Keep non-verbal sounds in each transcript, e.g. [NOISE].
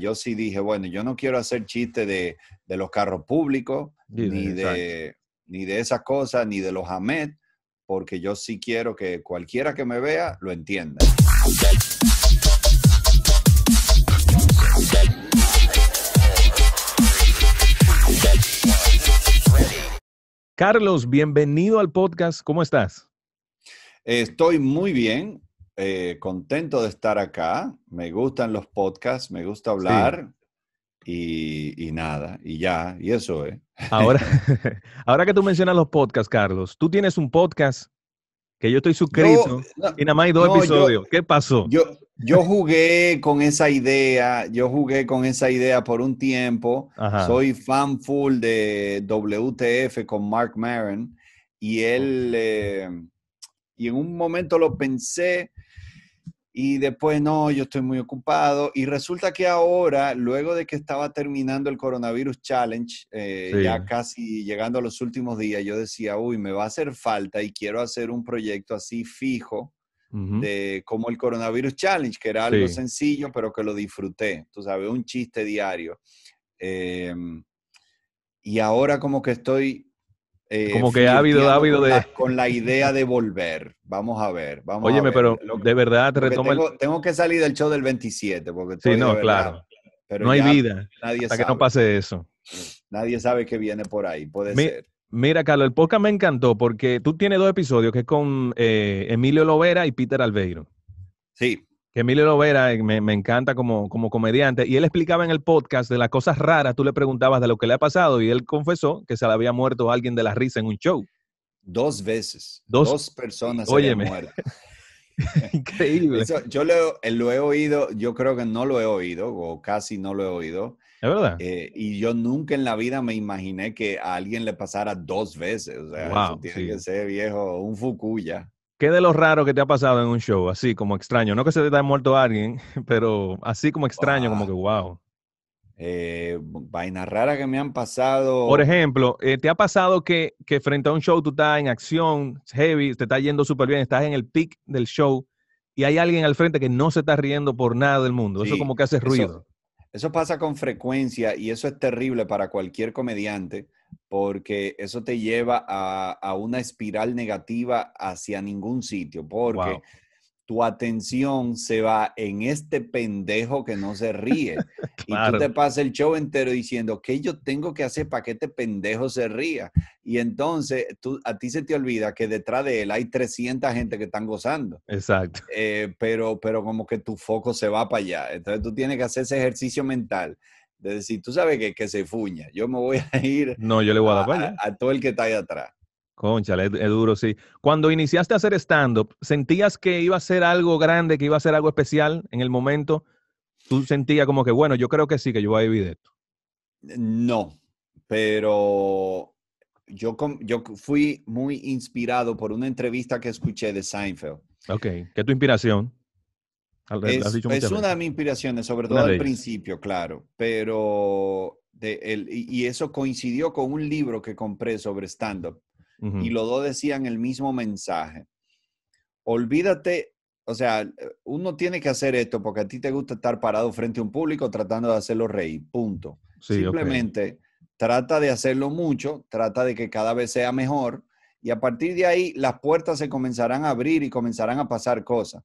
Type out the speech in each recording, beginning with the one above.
yo sí dije, bueno, yo no quiero hacer chiste de, de los carros públicos, ni, de, ni, de, esas cosas, ni de los AMET, porque yo sí quiero que cualquiera que me vea lo entienda. Carlos, bienvenido al podcast. ¿Cómo estás? Estoy muy bien. Eh, contento de estar acá. Me gustan los podcasts, me gusta hablar y, nada, y ya, y eso es. ¿eh? Ahora, [LAUGHS] [LAUGHS] ahora que tú mencionas los podcasts, Carlos, tú tienes un podcast que yo estoy suscrito y nada más hay dos episodios. ¿Qué pasó? Yo, yo [LAUGHS] jugué con esa idea, yo jugué con esa idea por un tiempo. Soy fan full de WTF con Mark Maron y él, eh, y en un momento lo pensé, y después no, yo estoy muy ocupado. Y resulta que ahora, luego de que estaba terminando el coronavirus challenge, eh, ya casi llegando a los últimos días, yo decía, uy, me va a hacer falta y quiero hacer un proyecto así fijo de como el coronavirus challenge, que era algo sencillo, pero que lo disfruté, tú sabes, un chiste diario. Em, y ahora como que estoy eh, como que ha habido de... con la idea de volver. Vamos a ver, vamos Óyeme, pero de verdad retoma tengo, tengo, que salir del show del 27 porque... Sí, no, claro. no hay vida nadie que no pase eso. Nadie sabe que viene por ahí, puede Mira, Carlos, el podcast me encantó porque tú tienes dos episodios que es con eh, Emilio Lovera y Peter Alveiro. Sí que Emilio Lovera eh, me, encanta como, como, comediante, y él explicaba en el podcast de las cosas raras, tú le preguntabas de lo que le ha pasado, y él confesó que se le había muerto alguien de la risa en un show. Dos veces. Dos, personas se muerto. [LAUGHS] Increíble. yo eh, lo, he oído, yo creo que no lo he oído, o casi no lo he oído. Es verdad. Eh, y yo nunca en la vida me imaginé que a alguien le pasara dos veces. O sea, tiene que ser viejo, un Fukuya. ¿Qué de lo raros que te ha pasado en un show? Así como extraño. No que se te haya muerto alguien, [LAUGHS] pero así como extraño, como que wow. Eh, vainas raras que me han pasado. Por ejemplo, eh, ¿te ha pasado que, frente a un show tú estás en acción, heavy, te está yendo súper bien, estás en el pic del show y hay alguien al frente que no se está riendo por nada del mundo? eso como que hace ruido. Eso pasa con frecuencia y eso es terrible para cualquier comediante porque eso te lleva a, una espiral negativa hacia ningún sitio, porque tu atención se va en este pendejo que no se ríe. [LAUGHS] Y tú te pasas el show entero diciendo, ¿qué yo tengo que hacer para que este pendejo se ría? Y entonces tú, a ti se te olvida que detrás de él hay 300 gente que están gozando. Exacto. Eh, pero, pero como que tu foco se va para allá. Entonces tú tienes que hacer ese ejercicio mental de decir, tú sabes que, se fuña, yo me voy a [LAUGHS] ir. No, yo le voy a, dar a, a todo el que está ahí atrás. Concha, es, duro, sí. Cuando iniciaste a hacer stand-up, ¿sentías que iba a ser algo grande, que iba a ser algo especial en el momento? ¿Tú sentías como que, bueno, yo creo que sí, que yo voy a vivir esto? No, pero yo, yo fui muy inspirado por una entrevista que escuché de Seinfeld. Ok, ¿qué es tu inspiración? Es, una de mis inspiraciones, sobre todo al principio, claro, pero de, y eso coincidió con un libro que compré sobre stand-up y los dos decían el mismo mensaje. Olvídate, o sea, uno tiene que hacer esto porque a ti te gusta estar parado frente a un público tratando de hacerlo reír, punto. Simplemente trata de hacerlo mucho, trata de que cada vez sea mejor y a partir de ahí las puertas se comenzarán a abrir y comenzarán a pasar cosas.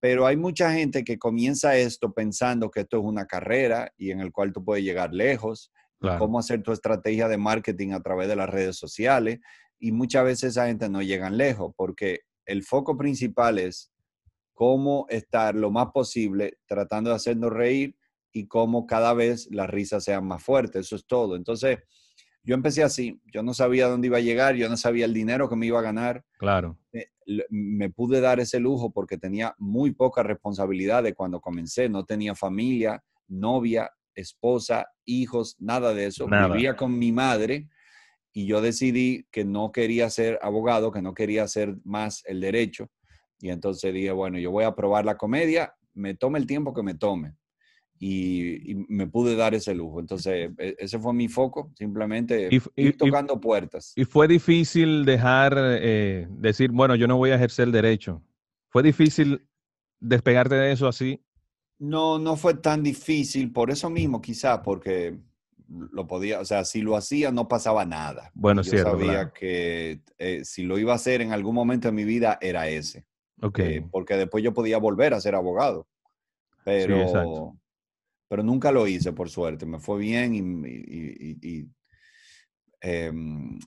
Pero hay mucha gente que comienza esto pensando que esto es una carrera y en el cual tú puedes llegar lejos, cómo hacer tu estrategia de marketing a través de las redes sociales y muchas veces esa gente no llegan lejos porque el foco principal es cómo estar lo más posible tratando de hacernos reír y cómo cada vez las risas sean más fuertes. Eso es todo. Entonces, yo empecé así. Yo no sabía dónde iba a llegar, yo no sabía el dinero que me iba a ganar. Claro. Eh, me, pude dar ese lujo porque tenía muy poca responsabilidad de cuando comencé. No tenía familia, novia, esposa, hijos, nada de eso. Nada. Vivía con mi madre y yo decidí que no quería ser abogado, que no quería hacer más el derecho. Y entonces dije, bueno, yo voy a probar la comedia, me tome el tiempo que me tome. Y, me pude dar ese lujo. Entonces, e, ese fue mi foco, simplemente ir tocando puertas. ¿Y fue difícil dejar, eh, decir, bueno, yo no voy a ejercer el derecho? ¿Fue difícil despegarte de eso así? No, no fue tan difícil, por eso mismo quizás, porque lo podía, o sea, si lo hacía no pasaba nada. Bueno, Yo cierto, sabía que eh, si lo iba a hacer en algún momento de mi vida era ese. Eh, okay. porque después yo podía volver a ser abogado. Pero, pero nunca lo hice, por suerte. Me fue bien y, em,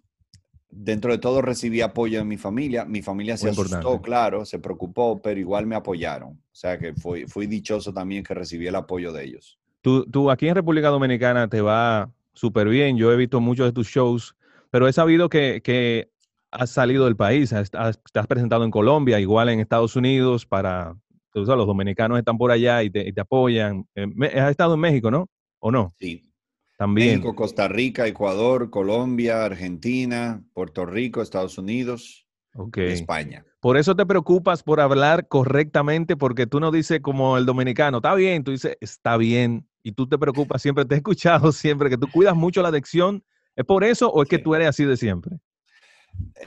dentro de todo recibí apoyo de mi familia. Mi familia se asustó, claro, se preocupó, pero igual me apoyaron. O sea que fui, fui dichoso también que recibí el apoyo de ellos. Tú, aquí en República Dominicana te va súper bien. Yo he visto muchos de tus shows, pero he sabido que, has salido del país. Has, has, presentado en Colombia, igual en Estados Unidos, para. los dominicanos están por allá y te, te apoyan. Eh, has estado en México, ¿no? ¿O no? Sí, también. México, Costa Rica, Ecuador, Colombia, Argentina, Puerto Rico, Estados Unidos, España. Por eso te preocupas por hablar correctamente, porque tú no dices como el dominicano, está bien, tú dices, está bien, y tú te preocupas siempre, te he escuchado [LAUGHS] siempre que tú cuidas mucho la adicción. ¿Es por eso o es que tú eres así de siempre?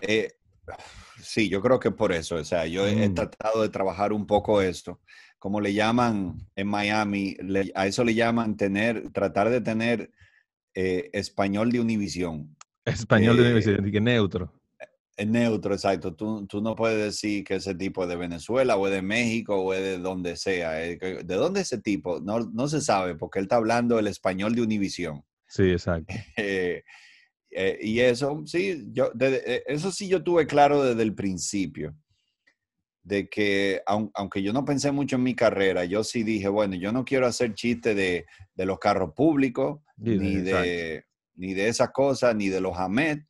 Eh, sí, yo creo que es por eso. O sea, yo he, mm. tratado de trabajar un poco esto. Como le llaman en Miami, a eso le llaman tener, tratar de tener eh, español de Univisión. Español de Univisión, que neutro. Es neutro, exacto. Tú, tú, no puedes decir que ese tipo es de Venezuela o es de México o es de donde sea. Eh, ¿De dónde es ese tipo? No, no se sabe porque él está hablando el español de Univisión. Sí, exacto. [LAUGHS] Eh, eh, y eso, sí, yo, eso sí yo tuve claro desde el principio, de que aunque yo no pensé mucho en mi carrera, yo sí dije, bueno, yo no quiero hacer chiste de, de los carros públicos, ni, de, ni de esas cosas, ni de los AMET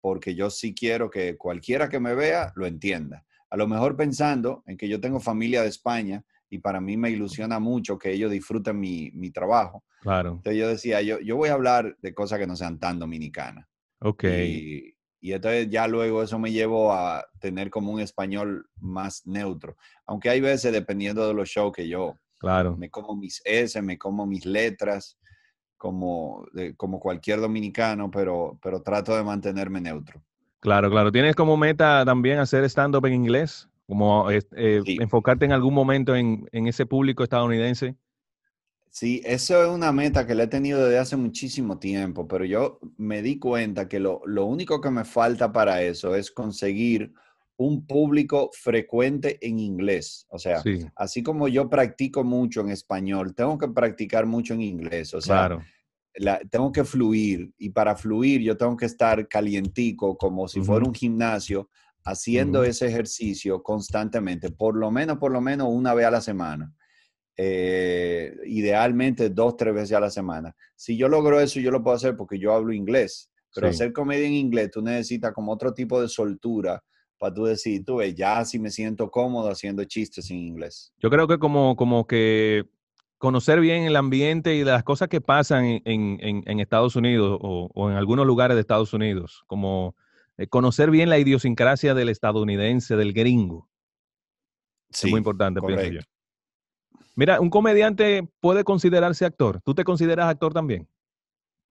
porque yo sí quiero que cualquiera que me vea lo entienda. A lo mejor pensando en que yo tengo familia de España y para mí me ilusiona mucho que ellos disfruten mi, trabajo. Claro. Entonces yo decía, yo, yo voy a hablar de cosas que no sean tan dominicanas. Ok. Y, y entonces ya luego eso me llevó a tener como un español más neutro. Aunque hay veces, dependiendo de los shows que yo, claro. me como mis S, me como mis letras, como, como cualquier dominicano, pero, pero trato de mantenerme neutro. Claro, claro. ¿Tienes como meta también hacer stand-up en inglés? Como eh, enfocarte en algún momento en, en, ese público estadounidense. Sí, eso es una meta que le he tenido desde hace muchísimo tiempo, pero yo me di cuenta que lo, lo único que me falta para eso es conseguir un público frecuente en inglés. O sea, así como yo practico mucho en español, tengo que practicar mucho en inglés. O sea, tengo que fluir y para fluir yo tengo que estar calientico como si fuera un gimnasio haciendo ese ejercicio constantemente, por lo menos, por lo menos una vez a la semana. Eh, idealmente dos, tres veces a la semana. Si yo logro eso, yo lo puedo hacer porque yo hablo inglés, pero hacer comedia en inglés, tú necesitas como otro tipo de soltura para tú decir, tú ves, ya si me siento cómodo haciendo chistes en inglés. Yo creo que como, como que conocer bien el ambiente y las cosas que pasan en, en, Estados Unidos o, en algunos lugares de Estados Unidos, como eh, conocer bien la idiosincrasia del estadounidense, del gringo. es muy importante, pienso Mira, un comediante puede considerarse actor. ¿Tú te consideras actor también?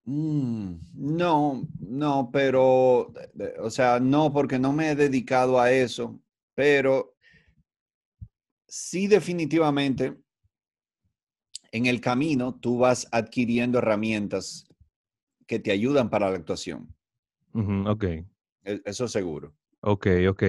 Mm, no, no, pero, o sea, no, porque no me he dedicado a eso, pero sí definitivamente en el camino tú vas adquiriendo herramientas que te ayudan para la actuación. ok. E, eso seguro. Ok, ok.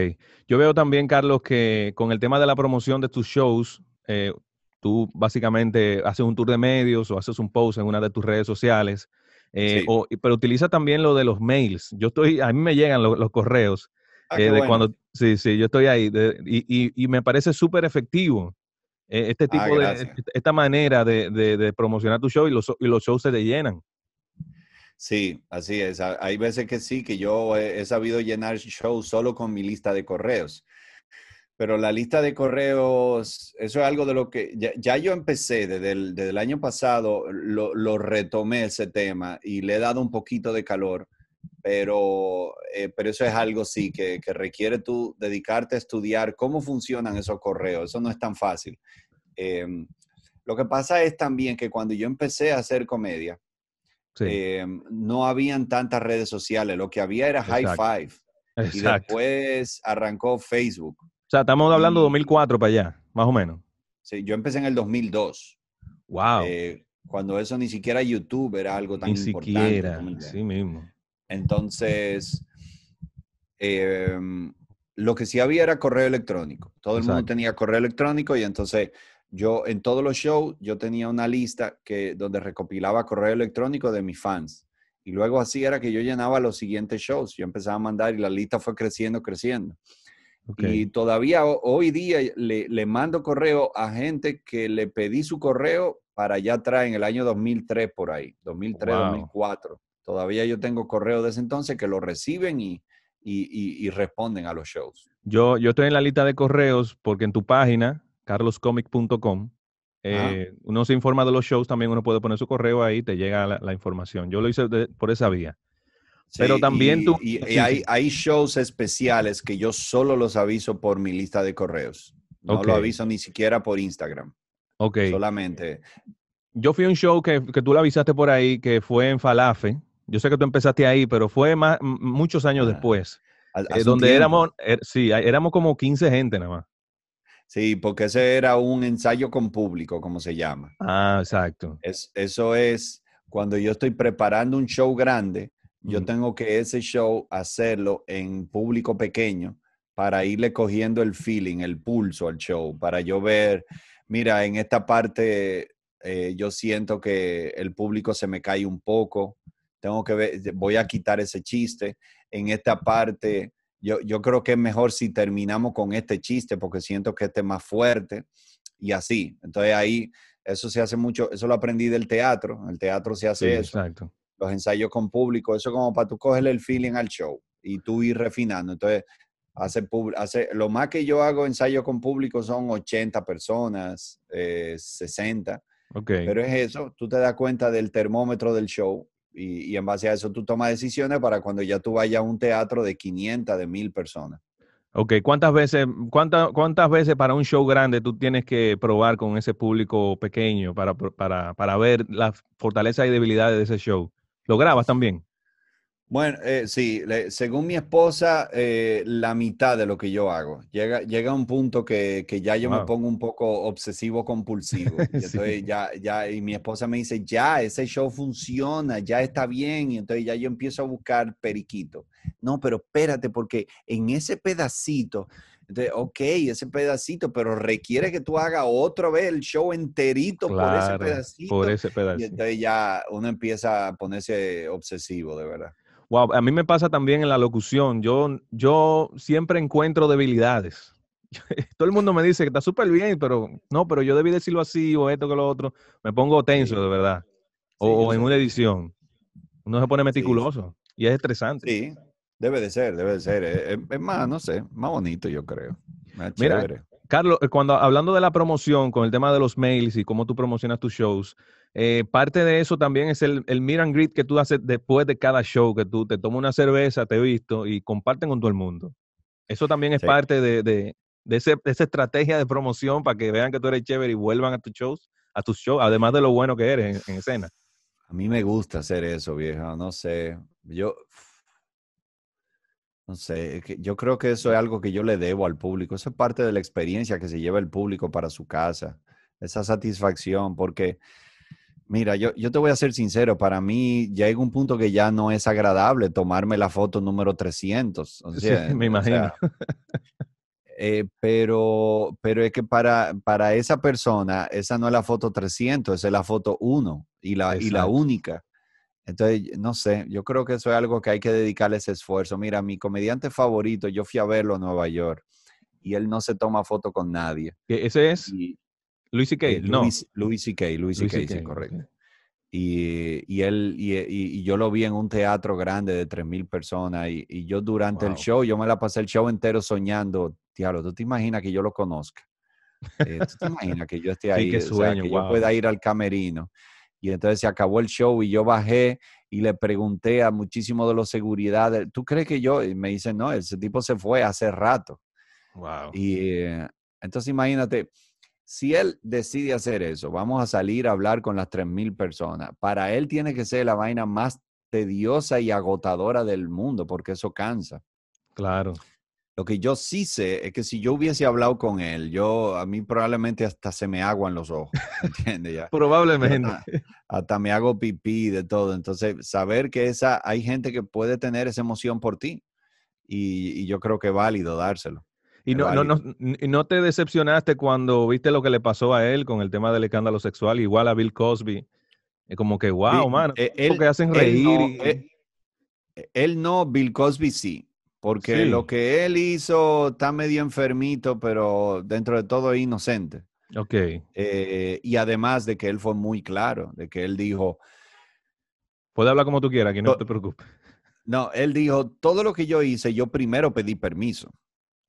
Yo veo también, Carlos, que con el tema de la promoción de tus shows, eh, tú básicamente haces un tour de medios o haces un post en una de tus redes sociales eh, pero utiliza también lo de los mails. Yo estoy, a mí me llegan los correos. Ah, eh, cuando, sí, sí, yo estoy ahí. y, me parece súper efectivo eh, este ah, tipo de, este, esta manera de, promocionar tu show y los, shows se te llenan. Sí, así es. Hay veces que sí, que yo he sabido llenar shows solo con mi lista de correos. Pero la lista de correos, eso es algo de lo que ya, yo empecé desde el, año pasado, lo, retomé ese tema y le he dado un poquito de calor, pero, eh, pero eso es algo sí que, requiere tú dedicarte a estudiar cómo funcionan esos correos, eso no es tan fácil. Em, lo que pasa es también que cuando yo empecé a hacer comedia, em, no habían tantas redes sociales, lo que había era High Five. Y después arrancó Facebook. O sea, estamos hablando de 2004 para allá, más o menos. Sí, yo empecé en el 2002. Wow. Eh, cuando eso ni siquiera YouTube era algo tan importante. Ni siquiera, sí mismo. Entonces, em, lo que sí había era correo electrónico. Todo el mundo tenía correo electrónico y entonces yo en todos los shows yo tenía una lista que donde recopilaba correo electrónico de mis fans. Y luego así era que yo llenaba los siguientes shows. Yo empezaba a mandar y la lista fue creciendo, creciendo. Y todavía hoy día le, mando correo a gente que le pedí su correo para allá atrás en el año 2003 por ahí, 2003, 2004. Todavía yo tengo correo de ese entonces que lo reciben y, responden a los shows. Yo, yo estoy en la lista de correos porque en tu página, carloscomic.com, eh, uno se informa de los shows, también uno puede poner su correo ahí, y te llega la, información. Yo lo hice por esa vía. Pero también y, tú... Y, hay, shows especiales que yo solo los aviso por mi lista de correos. No lo aviso ni siquiera por Instagram. Ok. Solamente. Yo fui a un show que, tú lo avisaste por ahí, que fue en Falafe. Yo sé que tú empezaste ahí, pero fue muchos años ah, después. es eh, donde éramos, er, sí, éramos como 15 gente nada más. Sí, porque ese era un ensayo con público, como se llama. Ah, exacto. eso es cuando yo estoy preparando un show grande yo tengo que ese show hacerlo en público pequeño para irle cogiendo el feeling, el pulso al show, para yo ver, mira, en esta parte eh, yo siento que el público se me cae un poco, tengo que ver, voy a quitar ese chiste, en esta parte yo, yo creo que es mejor si terminamos con este chiste porque siento que este más fuerte y así. Entonces ahí, eso se hace mucho, eso lo aprendí del teatro, el teatro se hace eso. Exacto los ensayos con público, eso como para tú cogerle el feeling al show y tú ir refinando. Entonces, hace, hace, lo más que yo hago ensayo con público son 80 personas, 60. Eh, okay. Pero es eso, tú te das cuenta del termómetro del show y, en base a eso tú tomas decisiones para cuando ya tú vayas a un teatro de 500, de 1000 personas. Ok, ¿cuántas veces, cuántas veces para un show grande tú tienes que probar con ese público pequeño para, para, para ver las fortalezas y debilidades de ese show? ¿Lo grabas también? Bueno, eh, sí, según mi esposa, eh, la mitad de lo que yo hago. Llega, llega un punto que, ya yo me pongo un poco obsesivo compulsivo. [LAUGHS] ya, y mi esposa me dice, ya, ese show funciona, ya está bien. Y entonces ya yo empiezo a buscar periquito. No, pero espérate, porque en ese pedacito entonces, ok, ese pedacito, pero requiere que tú hagas otra vez el show enterito por ese pedacito. Por ese pedacito. Y entonces ya uno empieza a ponerse obsesivo, de verdad. Wow, a mí me pasa también en la locución. Yo, yo siempre encuentro debilidades. [LAUGHS] Todo el mundo me dice que está súper bien, pero no, pero yo debí decirlo así o esto que lo otro. Me pongo tenso, de verdad. O, en una edición. Uno se pone meticuloso y es estresante. Sí. Debe de ser, debe de ser. Eh, eh, es, más, no sé, más bonito yo creo. Mira, Carlos, eh, cuando hablando de la promoción, con el tema de los mails y cómo tú promocionas tus shows, parte de eso también es el, el meet and greet que tú haces después de cada show, que tú te tomas una cerveza, te he visto y comparten con todo el mundo. Eso también es parte de, de, de, esa estrategia de promoción para que vean que tú eres chévere y vuelvan a tus shows, a tus shows, además de lo bueno que eres en, en escena. A mí me gusta hacer eso, vieja, no sé. Yo no sé, eh, yo creo que eso es algo que yo le debo al público. Eso es parte de la experiencia que se lleva el público para su casa. Esa satisfacción, porque, mira, yo, yo te voy a ser sincero, para mí ya llega un punto que ya no es agradable tomarme la foto número 300. sí, eh, me imagino. Eh, pero, pero es que para, para esa persona, esa no es la foto 300, esa es la foto 1 y la, y la única. Entonces, no sé, yo creo que eso es algo que hay que dedicarle ese esfuerzo. Mira, mi comediante favorito, yo fui a verlo en Nueva York y él no se toma foto con nadie. ¿E-, ese es Luis C.K., eh, no. Luis C.K., Luis C.K., sí, correcto. Y, y, él, y, y, yo lo vi en un teatro grande de 3.000 personas y, yo durante el show, yo me la pasé el show entero soñando, diablo, ¿tú te imaginas que yo lo conozca? Eh, ¿Tú te imaginas que yo esté [LAUGHS] ahí? sueño, pueda ir al camerino. Y entonces se acabó el show y yo bajé y le pregunté a muchísimos de los seguridad, ¿tú crees que yo? Y me dicen, no, ese tipo se fue hace rato. Wow. Y eh, entonces imagínate, si él decide hacer eso, vamos a salir a hablar con las 3.000 personas. Para él tiene que ser la vaina más tediosa y agotadora del mundo, porque eso cansa. Claro. Lo que yo sí sé es que si yo hubiese hablado con él, yo a mí probablemente hasta se me aguan los ojos, ¿entiendes? probablemente. Hasta, me hago pipí de todo. Entonces, saber que esa, hay gente que puede tener esa emoción por ti y, yo creo que es válido dárselo. ¿Y no, no, no, no, te decepcionaste cuando viste lo que le pasó a él con el tema del escándalo sexual, igual a Bill Cosby? Es Como que, wow, mano, e, él, hacen reír. E, él no, Bill Cosby sí porque lo que él hizo está medio enfermito, pero dentro de todo inocente. Ok. Eh, y además de que él fue muy claro, de que él dijo... Puede hablar como tú quieras, que no te preocupes. No, él dijo, todo lo que yo hice, yo primero pedí permiso.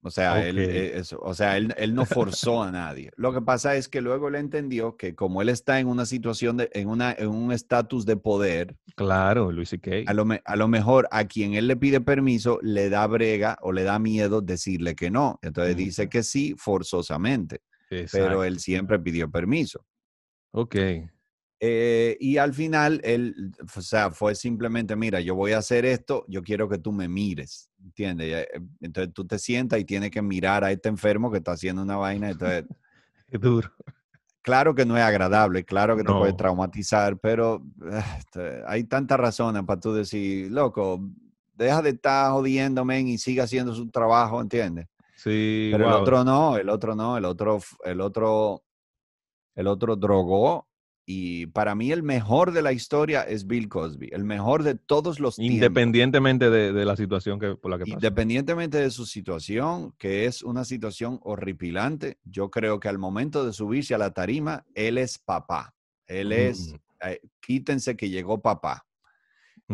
O sea, él, eh, o sea él, él, no forzó a nadie. Lo que pasa es que luego él entendió que como él está en una situación, de, en, una, en un estatus de poder. Claro, Luis A lo, a lo mejor a quien él le pide permiso le da brega o le da miedo decirle que no. Entonces dice que sí forzosamente. Pero él siempre pidió permiso. Ok. Eh, y al final, él, o sea, fue simplemente, mira, yo voy a hacer esto, yo quiero que tú me mires, ¿entiendes? Eh, entonces tú te sientas y tienes que mirar a este enfermo que está haciendo una vaina. Entonces, [LAUGHS] duro. Claro que no es agradable, claro que te puede traumatizar, pero ah, este, hay tantas razones para tú decir, loco, deja de estar jodiéndome y siga haciendo su trabajo, ¿entiendes? Sí. Pero el otro no, el otro no, el otro, el otro, el otro drogó y para mí el mejor de la historia es Bill Cosby, el mejor de todos los Independientemente De, de, la situación que, por la que pasa. Independientemente de su situación, que es una situación horripilante, yo creo que al momento de subirse a la tarima, él es papá. Él es, mm. eh, quítense que llegó papá.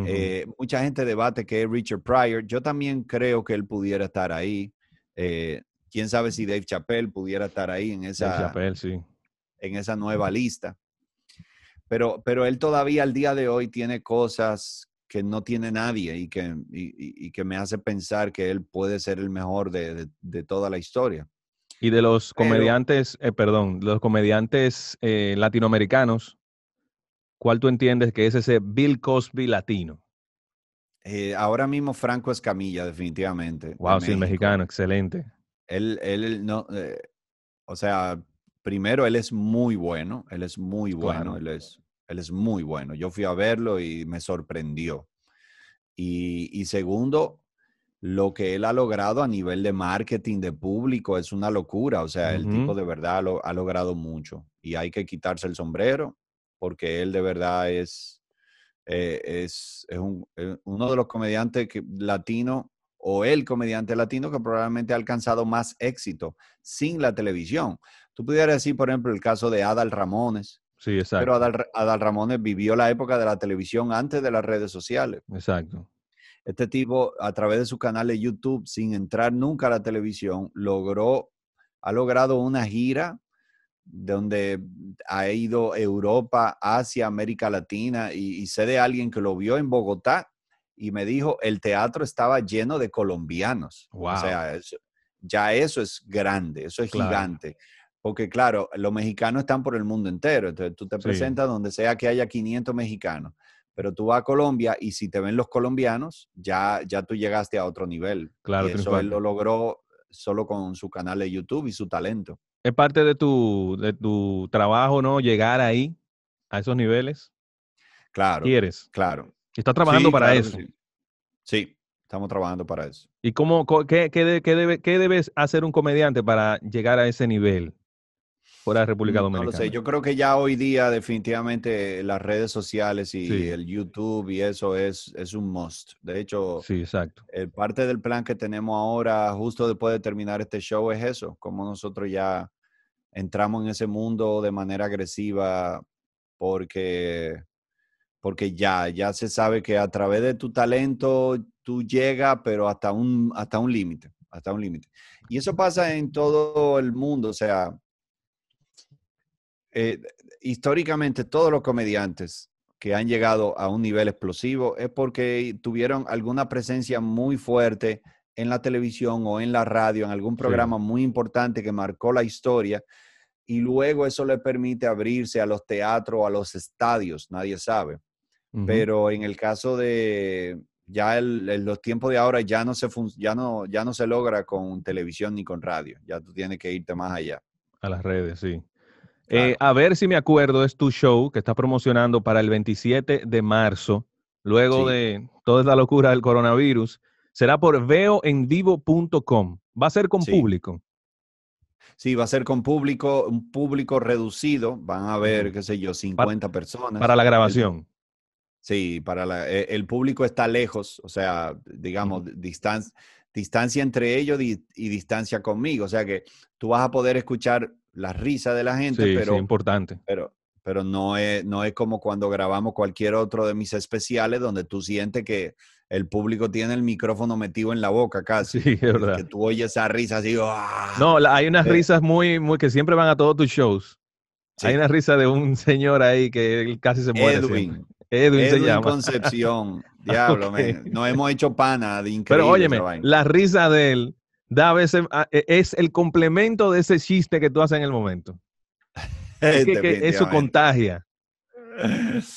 Eh, mucha gente debate que es Richard Pryor. Yo también creo que él pudiera estar ahí. Eh, quién sabe si Dave Chappelle pudiera estar ahí en esa nueva lista. Pero, pero él todavía al día de hoy tiene cosas que no tiene nadie y que, que me hace pensar que él puede ser el mejor de, toda la historia. Y de los comediantes, eh, perdón, los comediantes eh, latinoamericanos, ¿cuál tú entiendes que es ese Bill Cosby latino? Eh, ahora mismo Franco Escamilla, definitivamente. Wow, sí, el mexicano, excelente. Él, él, él no, o sea, primero, él es muy bueno, él es muy bueno, él, es, él es muy bueno. Yo fui a verlo y me sorprendió. Y, segundo, lo que él ha logrado a nivel de marketing, de público, es una locura. O sea, el tipo de verdad lo, ha logrado mucho y hay que quitarse el sombrero porque él de verdad es, eh, es, es, eh, uno de los comediantes latinos o el comediante latino que probablemente ha alcanzado más éxito sin la televisión. Tú pudieras decir, por ejemplo, el caso de Adal Ramones. Sí, exacto. Pero Adal, Ramones vivió la época de la televisión antes de las redes sociales. Exacto. Este tipo, a través de su canal de YouTube, sin entrar nunca a la televisión, logró, ha logrado una gira donde ha ido Europa, Asia, América Latina, y, sé de alguien que lo vio en Bogotá y me dijo, el teatro estaba lleno de colombianos. O sea, ya eso es grande, eso es gigante. Porque claro, los mexicanos están por el mundo entero, entonces tú te presentas donde sea que haya 500 mexicanos, pero tú vas a Colombia y si te ven los colombianos, ya, ya tú llegaste a otro nivel. Claro, y eso él lo logró solo con su canal de YouTube y su talento. ¿Es parte de tu, de tu trabajo, no? Llegar ahí, a esos niveles. Claro. ¿Quieres? Claro. ¿Estás trabajando para eso? Sí. estamos trabajando para eso. ¿Y cómo, qué, debe, qué, debes hacer un comediante para llegar a ese nivel? fuera de República mm, Dominicana. No sé, yo creo que ya hoy día definitivamente las redes sociales y el YouTube y eso es, es un must. De hecho, El eh, parte del plan que tenemos ahora, justo después de terminar este show, es eso, como nosotros ya entramos en ese mundo de manera agresiva porque, porque ya, ya se sabe que a través de tu talento tú llegas, pero hasta un, límite, hasta un límite. Y eso pasa en todo el mundo, o sea, eh, históricamente todos los comediantes que han llegado a un nivel explosivo es porque tuvieron alguna presencia muy fuerte en la televisión o en la radio, en algún programa muy importante que marcó la historia y luego eso le permite abrirse a los teatros, a los estadios, nadie sabe. Pero en el caso de ya el, los tiempos de ahora ya no, se ya, no, ya no se logra con televisión ni con radio, ya tú tienes que irte más allá. A las redes, sí. Eh, a ver si me acuerdo, es tu show que está promocionando para el 27 de marzo, luego de toda la locura del coronavirus. Será por veoenvivo.com. ¿Va a ser con público? Sí, va a ser con público, un público reducido. Van a haber, qué sé yo, 50 personas. Para la grabación. Sí, para e, el público está lejos, o sea, digamos, distancia, distancia entre ellos y distancia conmigo. O sea que tú vas a poder escuchar la risa de la gente, pero importante. Pero, pero no es, no es como cuando grabamos cualquier otro de mis especiales donde tú sientes que el público tiene el micrófono metido en la boca [LAUGHS] casi. Sí, es verdad. Que tú oyes esa risa así. ¡ah! No, hay unas eh. risas muy, muy que siempre van a todos tus shows. Hay una risa de un señor ahí que él casi se muere. Edwin. Edwin, Concepción. [LAUGHS] Diablo, no hemos hecho pana de increíble. Pero óyeme, la risa de él da veces, ah, e, es el complemento de ese chiste que tú haces en el momento. [LAUGHS] Es su eso contagia. [LAUGHS]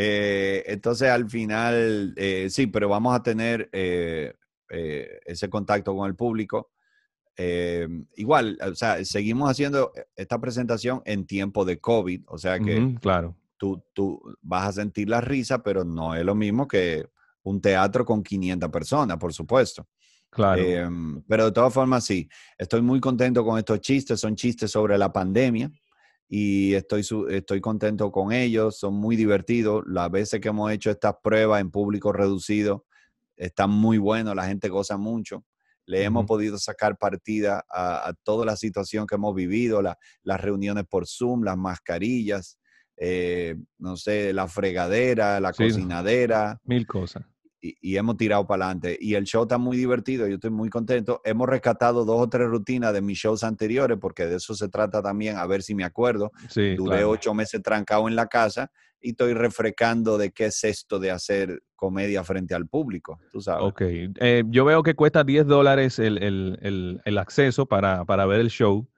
Eh, entonces, al final, eh, sí, pero vamos a tener eh, ese contacto con el público. Em, igual, o sea, seguimos haciendo e, esta presentación en tiempo de COVID, o sea que claro. tú, tú vas a sentir la risa, pero no es lo mismo que un teatro con 500 personas, por supuesto. Claro. Em, pero de todas formas, sí, estoy muy contento con estos chistes, son chistes sobre la pandemia y estoy, estoy contento con ellos, son muy divertidos. Las veces que hemos hecho estas pruebas en público reducido están muy buenos, la gente goza mucho. Le hemos podido sacar partida a, toda la situación que hemos vivido, las reuniones por Zoom, las mascarillas, eh, no sé, la fregadera, la cocinadera. Mil cosas y, hemos tirado para adelante. Y el show está muy divertido, yo estoy muy contento. Hemos rescatado dos o tres rutinas de mis shows anteriores, porque de eso se trata también, a ver si me acuerdo. Duré ocho meses trancado en la casa y estoy refrescando de qué es esto de hacer comedia frente al público, Ok, eh, yo veo que cuesta 10 dólares el, acceso para, ver el show,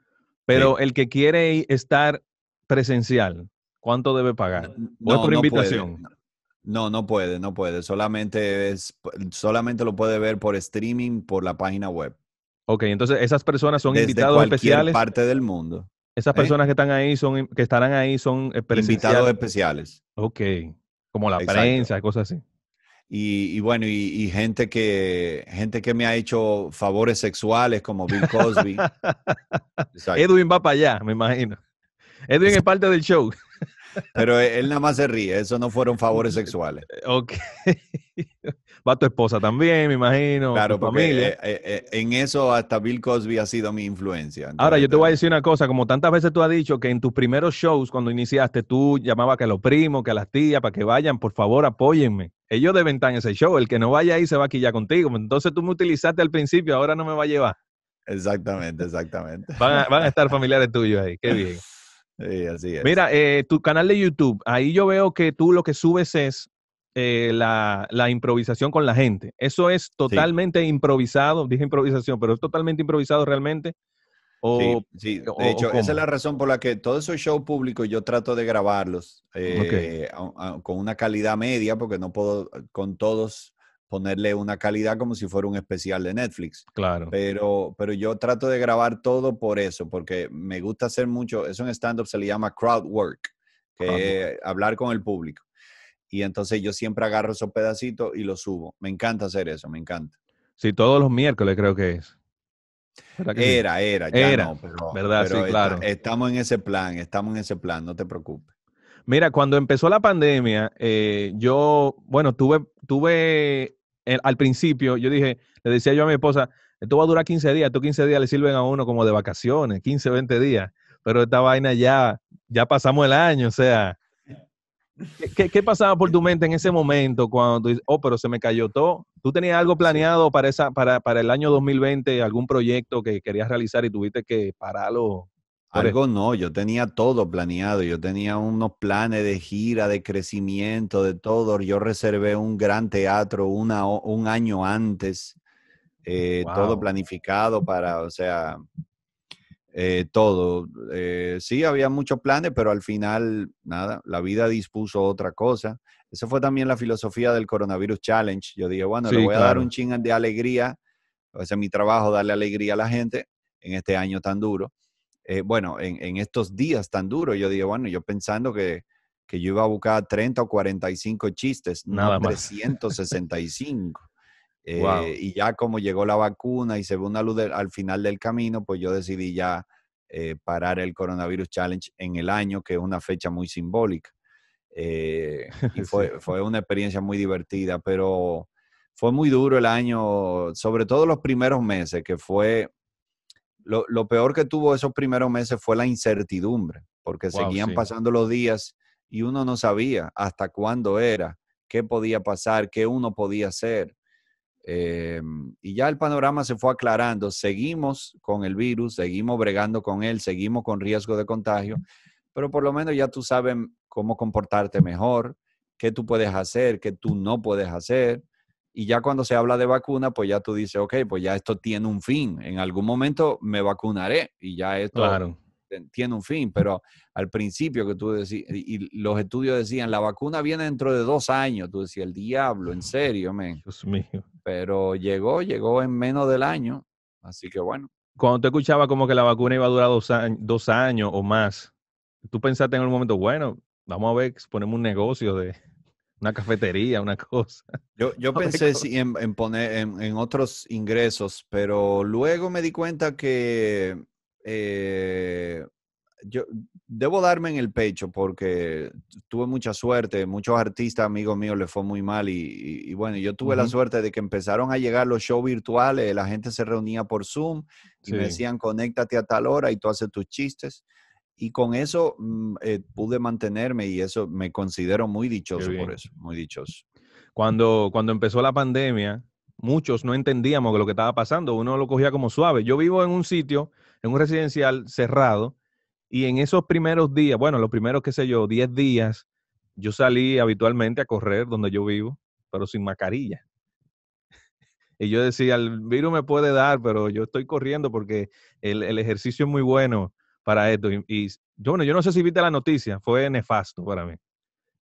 pero el que quiere estar presencial, ¿cuánto debe pagar? No, por invitación? No, no puede, no puede. Solamente, es, solamente lo puede ver por streaming por la página web. Ok, entonces esas personas son Desde invitados especiales. parte del mundo. Esas ¿eh? personas que están ahí son, que estarán ahí son eh, invitados especiales. Ok, como la prensa, cosas así. Y, bueno, y, y, gente que gente que me ha hecho favores sexuales como Bill Cosby. [LAUGHS] Edwin va para allá, me imagino. Edwin es parte del show. Pero e, él nada más se ríe, eso no fueron favores [LAUGHS] sexuales. Ok. [LAUGHS] Va tu esposa también, me imagino. Claro, familia. Eh, eh, eh, en eso hasta Bill Cosby ha sido mi influencia. Ahora, yo te voy a decir una cosa, como tantas veces tú has dicho que en tus primeros shows, cuando iniciaste, tú llamabas que a los primos, que a las tías, para que vayan, por favor, apóyenme ellos deben estar en ese show. El que no vaya ahí se va aquí ya contigo. Entonces tú me utilizaste al principio, ahora no me va a llevar. Exactamente, exactamente. van a estar [LAUGHS] familiares tuyos ahí. Qué bien. Sí, eh, así es. Mira, eh, tu canal de YouTube, ahí yo veo que tú lo que subes es eh, la, improvisación con la gente. Eso es totalmente improvisado, dije improvisación, pero es totalmente improvisado realmente. sí, de hecho, esa es la razón por la que todos esos shows públicos yo trato de grabarlos con una calidad media, porque no puedo con todos ponerle una calidad como si fuera un especial de Netflix. Claro. Pero, pero yo trato de grabar todo por eso, porque me gusta hacer mucho, eso en stand-up se le llama crowd work, que es hablar con el público. Y entonces yo siempre agarro esos pedacitos y los subo. Me encanta hacer eso, me encanta. Sí, todos los miércoles creo que es. era, era, ya era. ¿Verdad? sí, claro. estamos en ese plan, estamos en ese plan, no te preocupes. Mira, cuando empezó la pandemia, eh, yo, bueno, tuve, tuve al principio, yo dije, le decía yo a mi esposa, esto va a durar 15 días, estos 15 días le sirven a uno como de vacaciones, 15, 20 días, pero esta vaina ya, ya pasamos el año, o sea, ¿qué, pasaba por tu mente en ese momento cuando tú dices, oh, pero se me cayó todo? ¿Tú tenías algo planeado para, esa, para, para el año 2020, algún proyecto que querías realizar y tuviste que pararlo e Algo no, yo tenía todo planeado, yo tenía unos planes de gira, de crecimiento, de todo. Yo reservé un gran teatro un año antes, eh, todo planificado para, o sea, eh, todo. Eh, sí, había muchos planes, pero al final, nada, la vida dispuso otra cosa. Esa fue también la filosofía del Coronavirus Challenge. Yo dije, bueno, le voy a dar un ching de alegría, pues, ese es mi trabajo, darle alegría a la gente en este año tan duro. Eh, bueno, en, estos días tan duros, yo digo, bueno, yo pensando que, yo iba a buscar 30 o 45 chistes, Nada no 365. Eh, y ya como llegó la vacuna y se ve una luz al final del camino, pues yo decidí ya eh, parar el Coronavirus Challenge en el año, que es una fecha muy simbólica. [LAUGHS] y fue, fue una experiencia muy divertida, pero fue muy duro el año, sobre todo los primeros meses, que fue lo, peor que tuvo esos primeros meses fue la incertidumbre, porque seguían pasando los días y uno no sabía hasta cuándo era, qué podía pasar, qué uno podía hacer. Em, y ya el panorama se fue aclarando. Seguimos con el virus, seguimos bregando con él, seguimos con riesgo de contagio, pero por lo menos ya tú sabes cómo comportarte mejor, qué tú puedes hacer, qué tú no puedes hacer. Y ya cuando se habla de vacuna, pues ya tú dices, ok, pues ya esto tiene un fin. En algún momento me vacunaré y ya esto tiene un fin. Pero al principio que tú decías, y los estudios decían, la vacuna viene dentro de dos años. Tú decías, el diablo, en serio, men. Dios mío. Pero llegó, llegó en menos del año. Así que bueno. Cuando tú escuchabas como que la vacuna iba a durar dos, años, dos años o más, tú pensaste en algún momento, bueno, vamos a ver, ponemos un negocio de, una cafetería, una cosa. Yo, yo [LAUGHS] pensé en, poner en, otros ingresos, pero luego me di cuenta que eh, yo debo darme en el pecho porque tuve mucha suerte. Muchos artistas, amigos míos, les fue muy mal. Y, bueno, yo tuve la suerte de que empezaron a llegar los shows virtuales. La gente se reunía por Zoom y decían, conéctate a tal hora y tú haces tus chistes y con eso mm, eh, pude mantenerme y eso me considero muy dichoso por eso, muy dichoso. Cuando, cuando empezó la pandemia, muchos no entendíamos lo que estaba pasando, uno lo cogía como suave. Yo vivo en un sitio, en un residencial cerrado, y en esos primeros días, bueno, los primeros, qué sé yo, 10 días, yo salí habitualmente a correr donde yo vivo, pero sin mascarilla. [LAUGHS] Y yo decía, el virus me puede dar, pero yo estoy corriendo porque el ejercicio es muy bueno para esto. Y, yo, bueno, yo no sé si viste la noticia, fue nefasto para mí,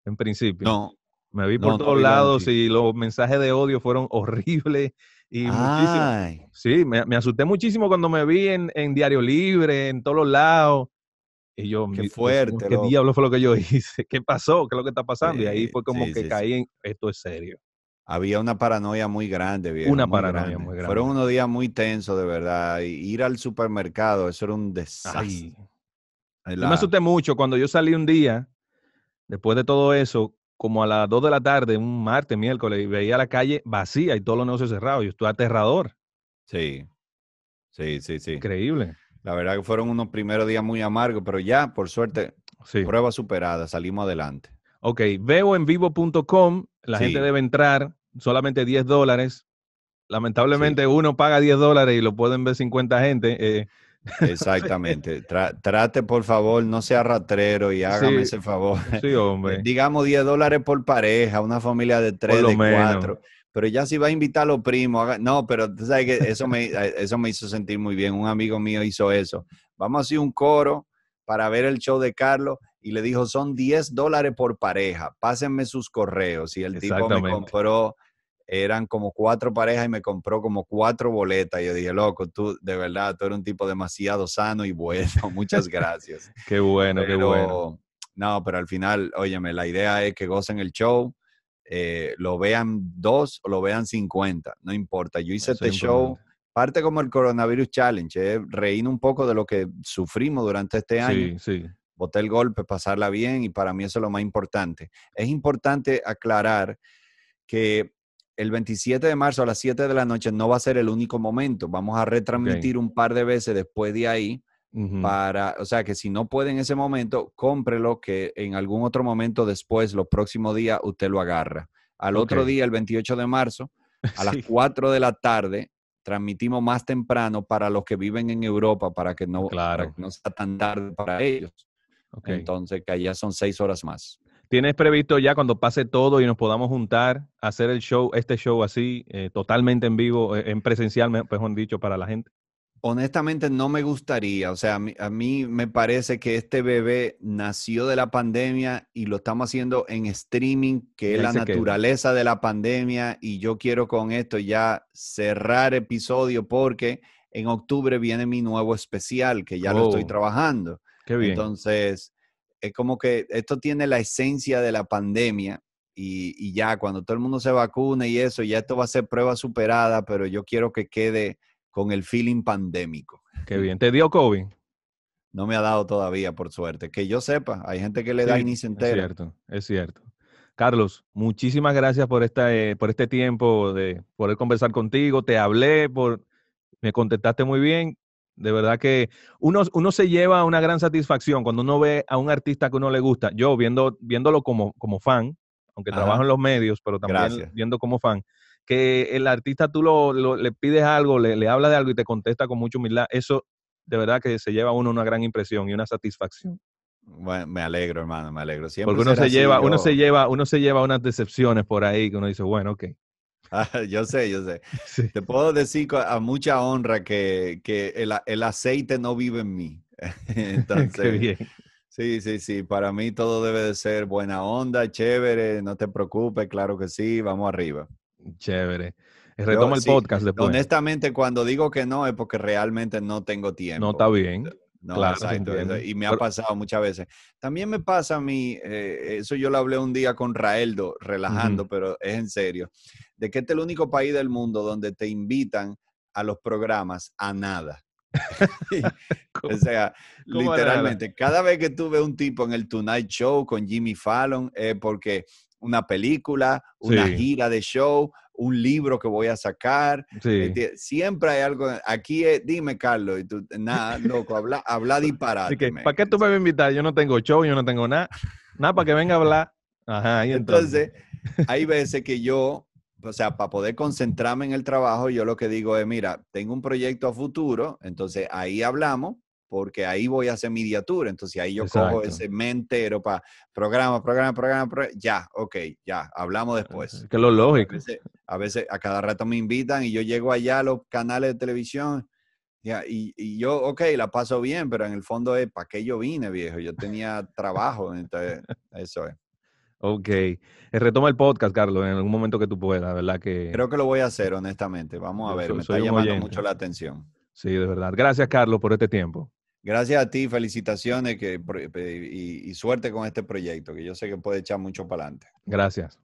en principio. No. Me vi por todos lados y los mensajes de odio fueron [LAUGHS] horribles. Y me, asusté muchísimo cuando me vi en, Diario Libre, en todos los lados. Y yo, qué fuerte. ¿Qué diablo fue lo que yo [LAUGHS] hice? ¿Qué pasó? ¿Qué es lo que está pasando? y ahí eh, fue como que caí en, esto es serio. Había una paranoia muy grande, Una paranoia muy grande. Fueron unos días muy tensos, de verdad. ir al supermercado, eso era un desastre. Eh, me asusté mucho cuando yo salí un día, después de todo eso, como a las 2 de la tarde, un martes, miércoles, y veía la calle vacía y todos los negocios cerrados. Yo estuve aterrador. Sí, sí, sí, sí. Increíble. La verdad que fueron unos primeros días muy amargos, pero ya, por suerte, sí. prueba superada, salimos adelante. Ok, veo en vivo.com la gente debe entrar, solamente 10 dólares. Lamentablemente uno paga 10 dólares y lo pueden ver 50 gente. Eh. [LAUGHS] Exactamente. trate, por favor, no sea ratrero y hágame ese favor. [LAUGHS] Sí, hombre. Digamos 10 dólares por pareja, una familia de 3, de 4 pero ya si va a invitar a los primos, no, pero tú sabes que eso eh, eso me hizo sentir muy bien. Un amigo mío hizo eso. Vamos a hacer un coro para ver el show de Carlos y le dijo, son 10 dólares por pareja, pásenme sus correos. Y el tipo me compró, eran como cuatro parejas y me compró como cuatro boletas. Y yo dije, loco, tú de verdad, tú eres un tipo demasiado sano y bueno, [LAUGHS] muchas gracias. qué bueno, qué bueno. No, pero al final, óyeme, la idea es que gocen el show. Eh, lo vean dos o lo vean 50, no importa. Yo hice este show, parte como el Coronavirus Challenge, eh, reír un poco de lo que sufrimos durante este año. Sí, sí boté el golpe, pasarla bien y para mí eso es lo más importante. Es importante aclarar que el 27 de marzo a las 7 de la noche no va a ser el único momento. Vamos a retransmitir un par de veces después de ahí. Para, o sea, que si no puede en ese momento, cómprelo, que en algún otro momento después, los próximos días, usted lo agarra. Al otro día, el 28 de marzo, [LAUGHS] a las 4 de la tarde, transmitimos más temprano para los que viven en Europa, para que ah, no, para que no sea tan tarde para ellos. Entonces, que allá son seis horas más. ¿Tienes previsto ya cuando pase todo y nos podamos juntar, hacer el show, este show así, eh, totalmente en vivo, eh, en presencial, mejor dicho, para la gente? Honestamente, no me gustaría. O sea, a mí, me parece que este bebé nació de la pandemia y lo estamos haciendo en streaming, que es la naturaleza de la pandemia. Y yo quiero con esto ya cerrar episodio porque en octubre viene mi nuevo especial, que ya lo estoy oh. trabajando. Qué bien. Entonces, es como que esto tiene la esencia de la pandemia y, ya cuando todo el mundo se vacune y eso, ya esto va a ser prueba superada, pero yo quiero que quede con el feeling pandémico. Qué bien. ¿Te dio COVID? No me ha dado todavía, por suerte. Que yo sepa, hay gente que le da y ni Es cierto, es cierto. Carlos, muchísimas gracias por, esta, eh, por este tiempo de poder conversar contigo. Te hablé, por, me contestaste muy bien de verdad que uno, uno se lleva una gran satisfacción cuando uno ve a un artista que uno le gusta. Yo viendo, viéndolo como, como fan, aunque trabajo en los medios, pero también viendo como fan, que el artista tú lo, le pides algo, le, le hablas de algo y te contesta con mucha humildad. Eso de verdad que se lleva a uno una gran impresión y una satisfacción. Bueno, me alegro, hermano, me alegro. Siempre Porque uno se, lleva, uno, se lleva, uno se lleva unas decepciones por ahí que uno dice, bueno, ok. [LAUGHS] yo sé, yo sé. [LAUGHS] Te puedo decir a mucha honra que, que el, el, aceite no vive en mí. [LAUGHS] Entonces, Sí, sí, sí. Para mí todo debe de ser buena onda, chévere. No te preocupes, claro que sí. Vamos arriba. Chévere. Eh, retoma el podcast después. Honestamente, cuando digo que no es porque realmente no tengo tiempo. No está bien. No, claro, exacto, y me ha pasado muchas veces. También me pasa a mí, eh, eso yo lo hablé un día con Raeldo, relajando, pero es en serio de que este es el único país del mundo donde te invitan a los programas a nada. [LAUGHS] o sea, literalmente, cada vez que tú ves un tipo en el Tonight Show con Jimmy Fallon, es porque una película, una gira de show, un libro que voy a sacar. Siempre hay algo. Aquí dime, Carlos, nada, loco, habla, habla [LAUGHS] ¿Para qué tú me vas a invitar? Yo no tengo show, yo no tengo nada. Nada, para que venga a hablar. entonces. hay veces que yo o sea, para poder concentrarme en el trabajo, yo lo que digo es, mira, tengo un proyecto a futuro, entonces ahí hablamos, porque ahí voy a hacer mi diatura, entonces ahí yo cojo ese mentero para programa, programa, programa, programa, ya, ok, ya, hablamos después. Es que es lo lógico. A veces, a cada rato me invitan y yo llego allá a los canales de televisión. y, y, yo, ok, la paso bien, pero en el fondo es, ¿para qué yo vine, viejo? Yo tenía trabajo, entonces, eso es. Ok. Eh, retoma el podcast, Carlos, en algún momento que tú puedas, ¿verdad? Que... Creo que lo voy a eh, hacer, honestamente. Vamos a ver, me está llamando mucho la atención. Sí, de verdad. Gracias, Carlos, por este tiempo. Gracias a ti, felicitaciones eh, y, y, suerte con este proyecto, que yo sé que puede echar mucho para adelante. Gracias.